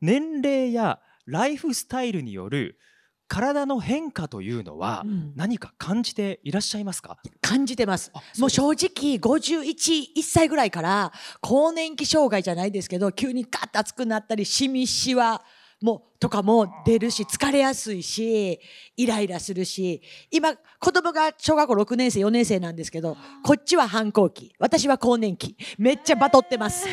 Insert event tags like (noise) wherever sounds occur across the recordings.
年齢やライフスタイルによる体の変化というのは何か感じていらっしゃいますか、うん、感じてますもう正直511歳ぐらいから更年期障害じゃないですけど急にガッと熱くなったりしみしわもとかも出るし疲れやすいしイライラするし今子供が小学校6年生4年生なんですけどこっちは反抗期私は更年期めっちゃバトってます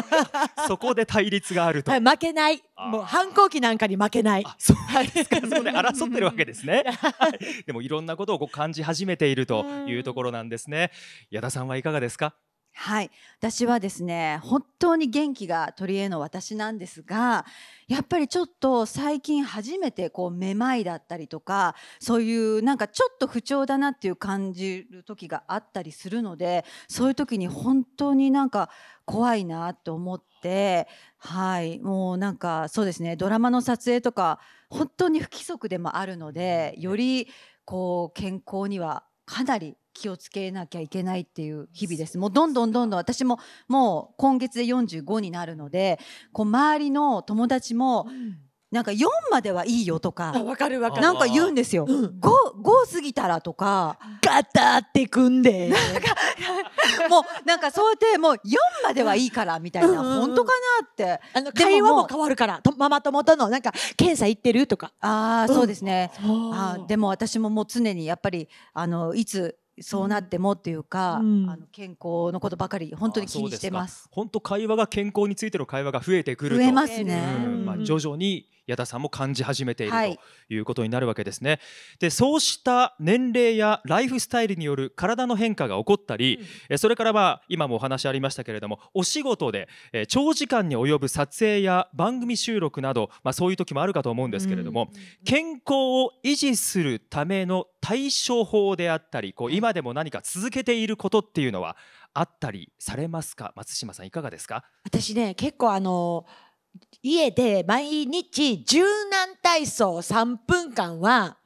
(laughs) そこで対立があると、負けないもう反抗期なんかに負けないそうですかそこで争ってるわけですね、はい、でもいろんなことをこう感じ始めているというところなんですね矢田さんはいかがですかはい私はですね本当に元気が取り柄の私なんですがやっぱりちょっと最近初めてこうめまいだったりとかそういうなんかちょっと不調だなっていう感じる時があったりするのでそういう時に本当になんか怖いなと思ってはいもうなんかそうですねドラマの撮影とか本当に不規則でもあるのでよりこう健康にはかなり気をつけなきゃいけないっていう日々です。もうどんどんどんどん私ももう今月で45になるので、こう周りの友達も、なんか4まではいいよとか、わかるわかる。なんか言うんですよ。うん、5、5過ぎたらとか、ガタってくんで。なんか、(laughs) もうなんかそうやってもう4まではいいからみたいな、本当かなって。あの会話も変わるから、ママ友とのなんか検査行ってるとか。ああ、そうですね。うあでも私ももう常にやっぱり、あの、いつ、そうなってもっていうか、うん、あの健康のことばかり本当に気にしてます。本当会話が健康についての会話が増えてくる増えますね、うん、まあ、徐々に矢田さんも感じ始めている、ということになるわけですね。でそうした年齢やライフスタイルによる体の変化が起こったり、うん、それからまあ今もお話ありましたけれどもお仕事で長時間に及ぶ撮影や番組収録など、まあ、そういう時もあるかと思うんですけれども、うん、健康を維持するための対処法であったりこう今でも何か続けていることっていうのはあったりされますか松島さんいかがですか私ね結構あのー家で毎日柔軟体操3分間は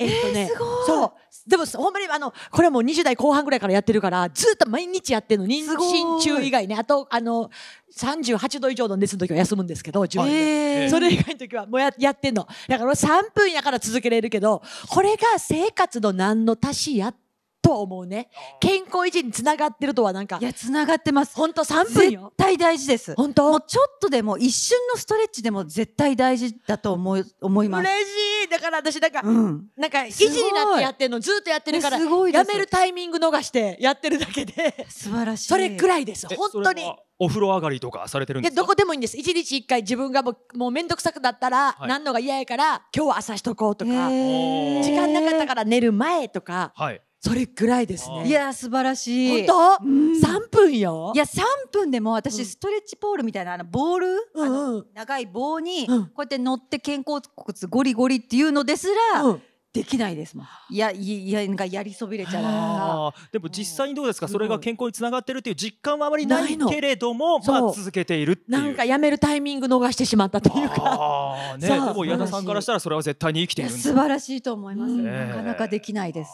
えっとね、そうでもほんまにあのこれはもう20代後半ぐらいからやってるからずっと毎日やってるの妊娠中以外ねあとあの38度以上の熱の時は休むんですけど自分で、それ以外の時はもうややってんのだから3分やから続けれるけどこれが生活の何の足しやってとは思うね健康維持につながってるとはなんかいやつながってます本当3分よ絶対大事です本当もうちょっとでも一瞬のストレッチでも絶対大事だと思い思います嬉しいだから私なんか、うん、なんか維持になってやってるのずっとやってるからすごいやめるタイミング逃してやってるだけで素晴らしいそれくらいです本当にお風呂上がりとかされてるんですどこでもいいんです。一日一回自分がもう、もうめんくさくなったら、はい、何のが嫌やから、今日は朝しとこうとか、時間なかったから寝る前とか、はい、それくらいですね。いや、素晴らしい。本当、うん、?3 分よ。いや、3分でも私、ストレッチポールみたいな、あの、ボール、うんうん、長い棒に、こうやって乗って肩甲骨ゴリゴリっていうのですら、うんできないですもん。いや、いや、なんかやりそびれちゃうから。でも実際にどうですか、それが健康につながってるっていう実感はあまりないけれども、まあ続けているっていう。なんかやめるタイミング逃してしまったというか。ね、ほぼ矢田さんからしたらそれは絶対に生きている素晴らしいと思います。なかなかできないです。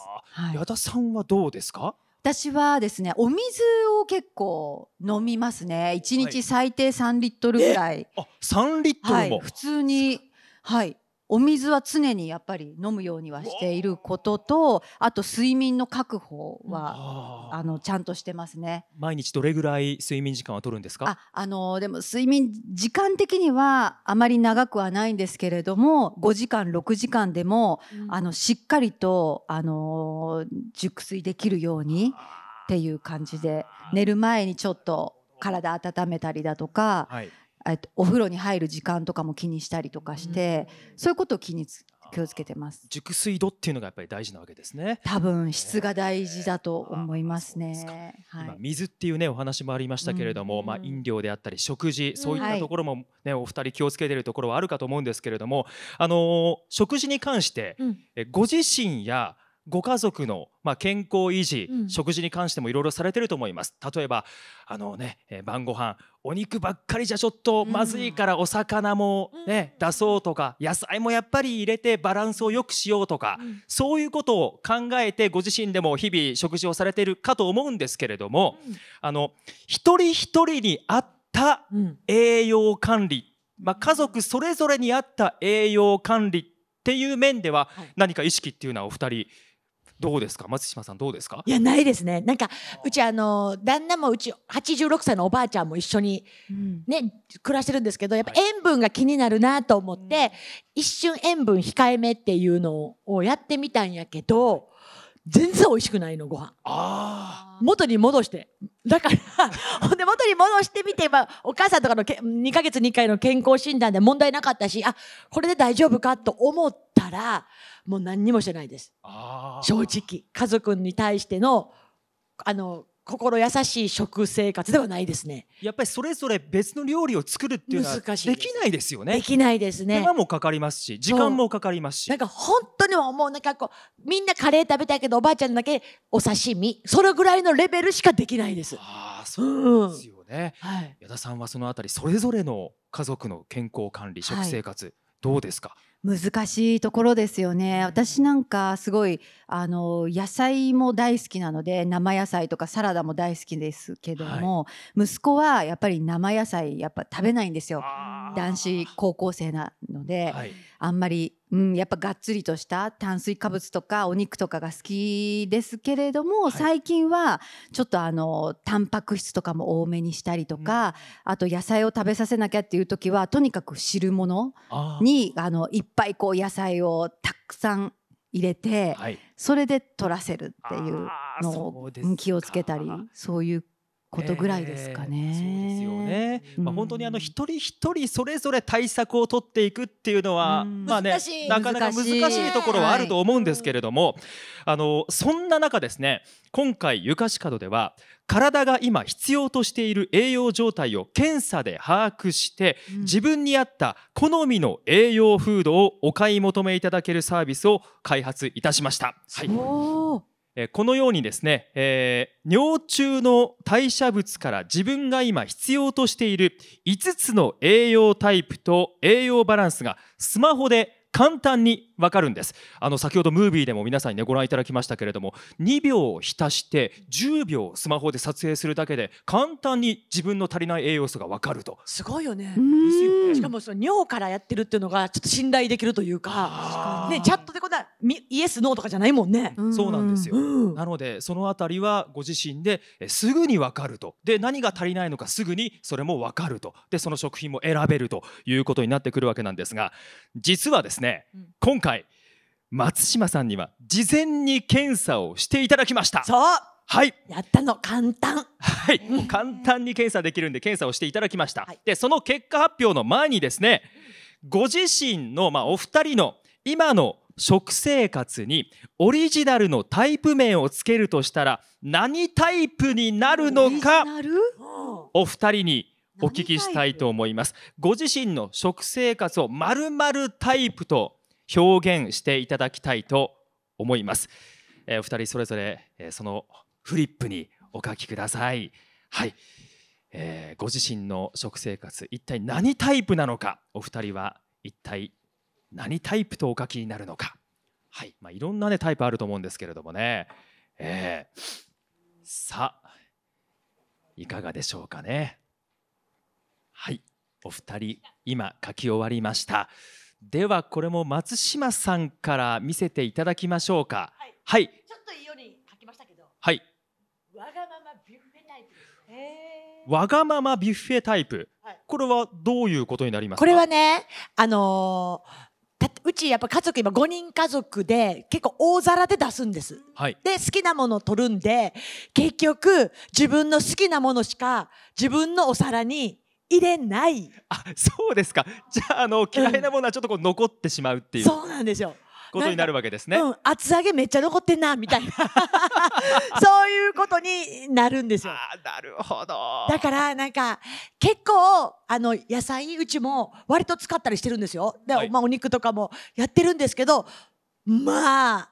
矢田さんはどうですか私はですね、お水を結構飲みますね。一日最低3リットルぐらい。は3リットルも、普通に。はい。お水は常にやっぱり飲むようにはしていることとあと睡眠の確保は、あのちゃんとしてますね毎日どれぐらい睡眠時間は取るんですかああのでも睡眠時間的にはあまり長くはないんですけれども5時間6時間でも、うん、あのしっかりとあの熟睡できるようにっていう感じで寝る前にちょっと体温めたりだとか、はい、えっと、お風呂に入る時間とかも気にしたりとかして、うん、そういうことを気に気をつけてます熟睡度っていうのがやっぱり大事なわけですね多分質が大事だと思いますね、えーはい、今水っていうねお話もありましたけれども、うん、まあ飲料であったり食事そういったところもね、ね、はい、お二人気をつけてるところはあるかと思うんですけれどもあのー、食事に関して、うん、えご自身やご家族の、まあ、健康維持、うん、食事に関してもいろいろされてると思います例えばあのね、えー、晩ご飯お肉ばっかりじゃちょっとまずいからお魚もね、うん、出そうとか野菜もやっぱり入れてバランスを良くしようとか、うん、そういうことを考えてご自身でも日々食事をされているかと思うんですけれども、あの一人一人に合った栄養管理、まあ、家族それぞれに合った栄養管理っていう面では何か意識っていうのはお二人どうですか松島さんどうですかいやないですねなんかうちあの旦那もうち86歳のおばあちゃんも一緒にね、うん、暮らしてるんですけどやっぱ塩分が気になるなと思って、はい、一瞬塩分控えめっていうのをやってみたんやけど全然美味しくないのご飯あ元に戻してだからほんで元に戻してみて、ばお母さんとかのけ2ヶ月2回の健康診断で問題なかったしあこれで大丈夫かと思ったらもう何にもしてないです正直家族に対してのあの心優しい食生活ではないですねやっぱりそれぞれ別の料理を作るっていうのはできないですよねできないですね手間もかかりますし時間もかかりますしなんか本当にもうなんかこうみんなカレー食べたいけどおばあちゃんだけお刺身それぐらいのレベルしかできないですああそうですよね、うんはい、矢田さんはそのあたりそれぞれの家族の健康管理食生活、はい、どうですか、難しいところですよね私なんかすごいあの野菜も大好きなので生野菜とかサラダも大好きですけども、はい、息子はやっぱり生野菜やっぱ食べないんですよ男子高校生なので、はい、あんまりうん、やっぱがっつりとした炭水化物とかお肉とかが好きですけれども、はい、最近はちょっとあのタンパク質とかも多めにしたりとか、うん、あと野菜を食べさせなきゃっていう時はとにかく汁物にあのいっぱいこう野菜をたくさん入れて、はい、それで取らせるっていうのを気をつけたりそういうことぐらいですかね。えー、そうですよね。うん、まあ本当にあの一人一人それぞれ対策を取っていくっていうのは、うん、まあねなかなか難しいところはあると思うんですけれども、はい、あのそんな中ですね今回ゆかし門では体が今必要としている栄養状態を検査で把握して、うん、自分に合った好みの栄養フードをお買い求めいただけるサービスを開発いたしました。はい。このようにですね、えー、尿中の代謝物から自分が今必要としている5つの栄養タイプと栄養バランスがスマホで簡単にわかるんですあの先ほどムービーでも皆さんにねご覧いただきましたけれども2秒浸して10秒スマホで撮影するだけで簡単に自分の足りない栄養素がわかるとすごいよねしかもその尿からやってるっていうのがちょっと信頼できるというかねチャットでこんなイエスノーとかじゃないもんねそうなんですよ、なのでそのあたりはご自身ですぐにわかるとで何が足りないのかすぐにそれもわかるとでその食品も選べるということになってくるわけなんですが実はですね、うん、今回回松島さんには事前に検査をしていただきましたそうはいやったの簡単はい、簡単に検査できるんで検査をしていただきました、はい、でその結果発表の前にですねご自身の、まあ、お二人の今の食生活にオリジナルのタイプ名をつけるとしたら何タイプになるのかお二人にお聞きしたいと思いますご自身の食生活をまるまるタイプと表現していただきたいと思います。えお二人それぞれ、えそのフリップにお書きください。はい、えー、ご自身の食生活一体何タイプなのかお二人は一体何タイプとお書きになるのか、はいまあ、いろんな、ね、タイプあると思うんですけれどもね、えー、さあいかがでしょうかねはいお二人今書き終わりました。ではこれも松島さんから見せていただきましょうか。はい。はい、ちょっといいように書きましたけど。はい。わがままビュッフェタイプ。へわがままビュッフェタイプ。はい、これはどういうことになりますこれはね、あのー、うちやっぱ家族今五人家族で結構大皿で出すんです、はい、で好きなものを取るんで結局自分の好きなものしか自分のお皿に入れないあそうですかじゃああの嫌いなものはちょっとこう残ってしまうっていう、そうなんですよことになるわけですね、うん、厚揚げめっちゃ残ってんなみたいな (laughs) そういうことになるんですよあなるほどだからなんか結構あの野菜うちも割と使ったりしてるんですよで、はい、まあ、お肉とかもやってるんですけどまあ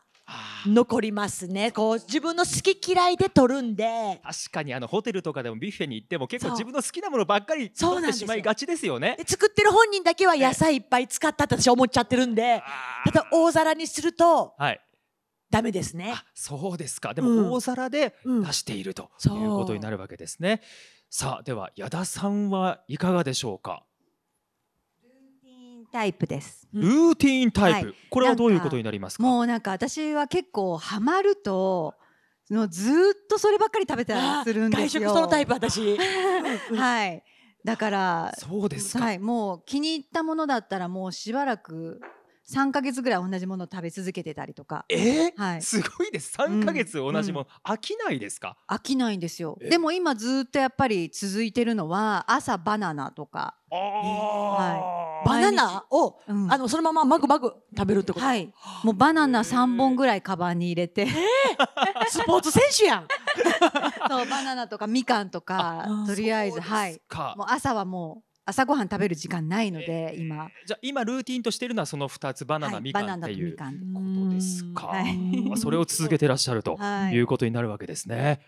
残りますねこう自分の好き嫌いで取るんで確かにあのホテルとかでもビュッフェに行っても結構自分の好きなものばっかり取ってしまいがちですよね作ってる本人だけは野菜いっぱい使ったって私思っちゃってるんでただ大皿にすると、はい、ダメですねそうですかでも大皿で出しているということになるわけですね、うんうん、さあでは矢田さんはいかがでしょうかタイプです。ルーティンタイプ、はい、これはどういうことになりますか。もうなんか私は結構ハマると。のずっとそればっかり食べたりするんですよ。外食そのタイプ私。(laughs) はい。だからそうですはい、もう気に入ったものだったらもうしばらく三か月ぐらい同じものを食べ続けてたりとかえーはい、すごいです三か月同じもの、うんうん、飽きないですか飽きないんですよでも今ずっとやっぱり続いてるのは朝バナナとかはい、バナナを、うん、あのそのままマグマグ食べるってこと、はい、もうバナナ三本ぐらいカバンに入れて、えー、(laughs) スポーツ選手やん (laughs) そうバナナとかみかんとかとりあえずはいもう朝はもう朝ごはん食べる時間ないので、今じゃあ今ルーティンとしてるのはその2つバナナ、みかんっていうことですか、はい、それを続けてらっしゃると (laughs) いうことになるわけですね、